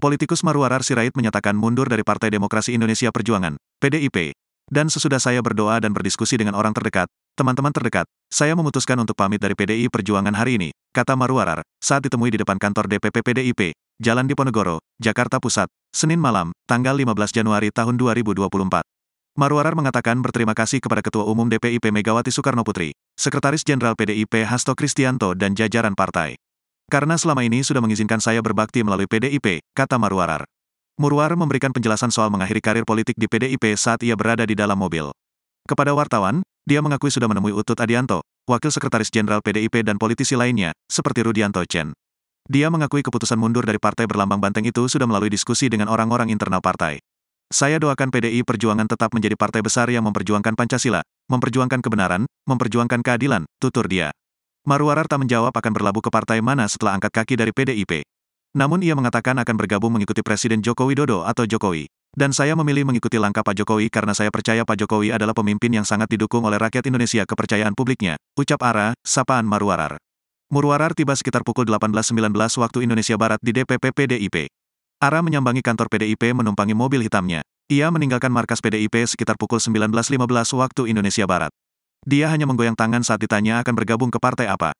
Politikus Marwarar Sirait menyatakan mundur dari Partai Demokrasi Indonesia Perjuangan, PDIP. Dan sesudah saya berdoa dan berdiskusi dengan orang terdekat, teman-teman terdekat, saya memutuskan untuk pamit dari PDI Perjuangan hari ini, kata Marwarar, saat ditemui di depan kantor DPP PDIP, Jalan Diponegoro, Jakarta Pusat, Senin malam, tanggal 15 Januari tahun 2024. Marwarar mengatakan berterima kasih kepada Ketua Umum DPIP Megawati Soekarno Putri, Sekretaris Jenderal PDIP Hasto Kristianto dan jajaran partai. Karena selama ini sudah mengizinkan saya berbakti melalui PDIP, kata Marwarar. Murwar memberikan penjelasan soal mengakhiri karir politik di PDIP saat ia berada di dalam mobil. Kepada wartawan, dia mengakui sudah menemui Utut Adianto, Wakil Sekretaris Jenderal PDIP dan politisi lainnya, seperti Rudianto Chen. Dia mengakui keputusan mundur dari partai berlambang banteng itu sudah melalui diskusi dengan orang-orang internal partai. Saya doakan PDI Perjuangan tetap menjadi partai besar yang memperjuangkan Pancasila, memperjuangkan kebenaran, memperjuangkan keadilan, tutur dia. Marwararta menjawab akan berlabuh ke partai mana setelah angkat kaki dari PDIP. Namun ia mengatakan akan bergabung mengikuti Presiden Joko Widodo atau Jokowi. Dan saya memilih mengikuti langkah Pak Jokowi karena saya percaya Pak Jokowi adalah pemimpin yang sangat didukung oleh rakyat Indonesia kepercayaan publiknya, ucap Ara, sapaan Marwarar. Murwarar tiba sekitar pukul 18.19 waktu Indonesia Barat di DPP PDIP. Ara menyambangi kantor PDIP menumpangi mobil hitamnya. Ia meninggalkan markas PDIP sekitar pukul 19.15 waktu Indonesia Barat. Dia hanya menggoyang tangan saat ditanya akan bergabung ke partai apa.